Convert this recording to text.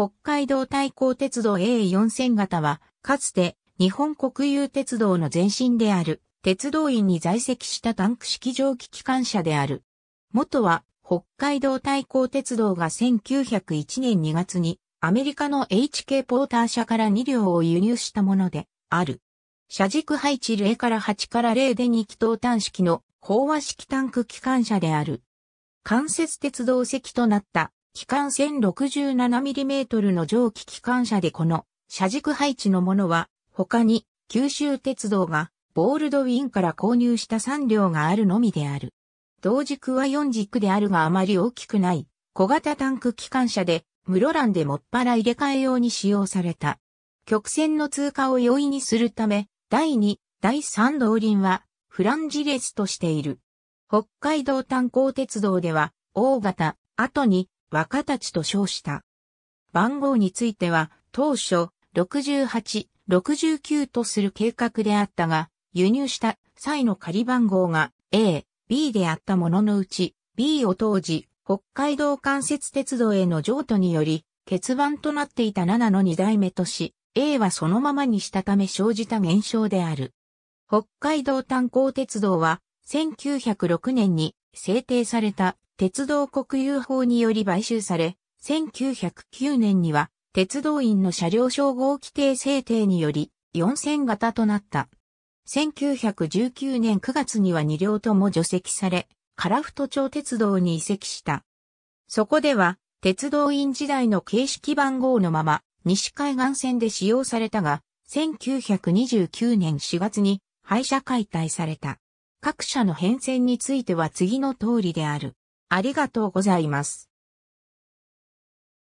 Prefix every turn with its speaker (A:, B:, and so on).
A: 北海道対抗鉄道 A4000 型は、かつて日本国有鉄道の前身である、鉄道院に在籍したタンク式蒸気機関車である。元は、北海道対抗鉄道が1901年2月に、アメリカの HK ポーター社から2両を輸入したもので、ある。車軸配置0から8から0で2気筒単式の飽和式タンク機関車である。関節鉄道席となった機関 1067mm の蒸気機関車でこの車軸配置のものは他に九州鉄道がボールドウィンから購入した3両があるのみである。同軸は4軸であるがあまり大きくない小型タンク機関車で室蘭でもっぱら入れ替え用に使用された。曲線の通過を容易にするため第2、第3動輪はフランジレスとしている。北海道炭鉱鉄道では大型、後に若たちと称した。番号については、当初、68、69とする計画であったが、輸入した際の仮番号が A、B であったもののうち、B を当時、北海道関節鉄道への譲渡により、欠番となっていた7の2代目とし、A はそのままにしたため生じた現象である。北海道炭鉱鉄道は、1906年に制定された鉄道国有法により買収され、1909年には鉄道員の車両称号規定制定により4000型となった。1919年9月には2両とも除籍され、樺太町鉄道に移籍した。そこでは、鉄道員時代の形式番号のまま、西海岸線で使用されたが、1929年4月に廃車解体された。各社の変遷については次の通りである。ありがとうございます。